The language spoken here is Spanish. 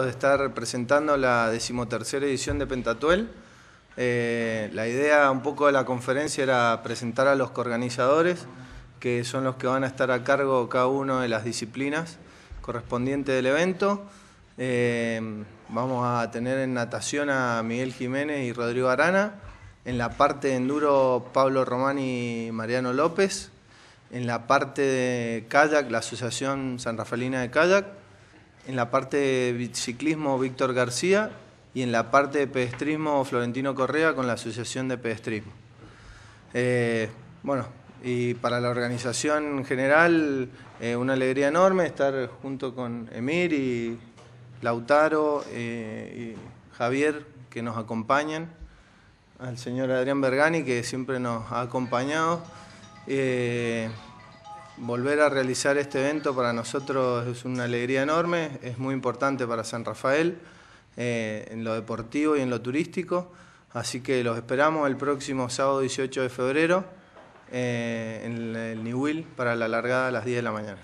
de estar presentando la decimotercera edición de Pentatuel. Eh, la idea un poco de la conferencia era presentar a los coorganizadores, que son los que van a estar a cargo cada uno de las disciplinas correspondientes del evento. Eh, vamos a tener en natación a Miguel Jiménez y Rodrigo Arana, en la parte de enduro Pablo Román y Mariano López, en la parte de kayak la Asociación San Rafaelina de Kayak, en la parte de ciclismo Víctor García y en la parte de pedestrismo Florentino Correa con la Asociación de Pedestrismo. Eh, bueno, y para la organización general, eh, una alegría enorme estar junto con Emir y Lautaro eh, y Javier que nos acompañan, al señor Adrián Bergani que siempre nos ha acompañado volver a realizar este evento para nosotros es una alegría enorme, es muy importante para San Rafael, eh, en lo deportivo y en lo turístico, así que los esperamos el próximo sábado 18 de febrero eh, en el Niwil para la largada a las 10 de la mañana.